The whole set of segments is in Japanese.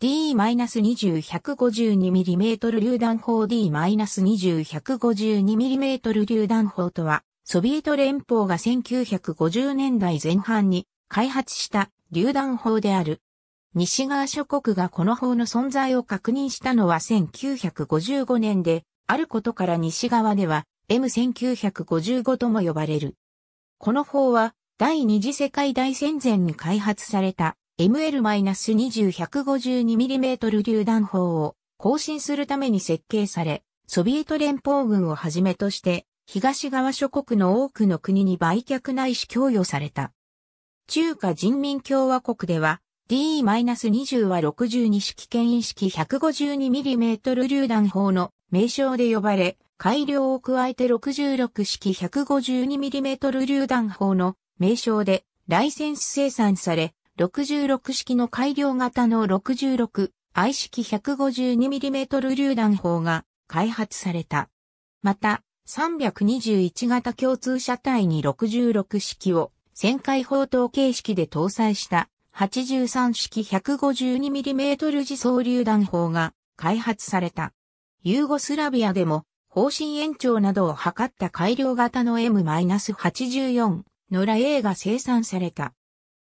D-2152mm 榴弾砲 D-2152mm 榴弾砲とは、ソビエト連邦が1950年代前半に開発した榴弾砲である。西側諸国がこの砲の存在を確認したのは1955年で、あることから西側では M1955 とも呼ばれる。この砲は第二次世界大戦前に開発された ML-20-152mm 榴弾砲を更新するために設計され、ソビエト連邦軍をはじめとして、東側諸国の多くの国に売却内視し供与された。中華人民共和国では、D-20 は62式牽引式 152mm 榴弾砲の名称で呼ばれ、改良を加えて66式 152mm 榴弾砲の名称でライセンス生産され、66式の改良型の 66i 式 152mm 榴弾砲が開発された。また、321型共通車体に66式を旋回砲塔形式で搭載した83式 152mm 自走榴弾砲が開発された。ユーゴスラビアでも方針延長などを図った改良型の M-84 のラ A が生産された。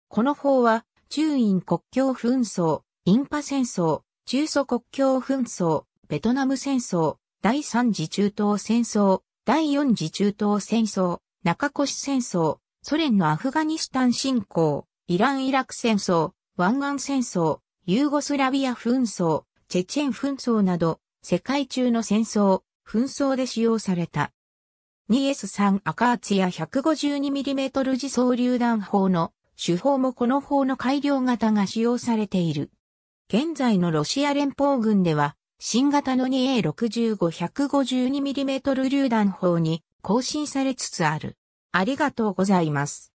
この法は、中印国境紛争、インパ戦争、中ソ国境紛争、ベトナム戦争、第三次中東戦争、第四次中東戦争、中越戦争、ソ連のアフガニスタン侵攻、イラン・イラク戦争、湾岸戦争、ユーゴスラビア紛争、チェチェン紛争など、世界中の戦争、紛争で使用された。2S3 アカーツや 152mm 自走榴弾砲の手法もこの法の改良型が使用されている。現在のロシア連邦軍では、新型の 2A65-152mm 榴弾砲に更新されつつある。ありがとうございます。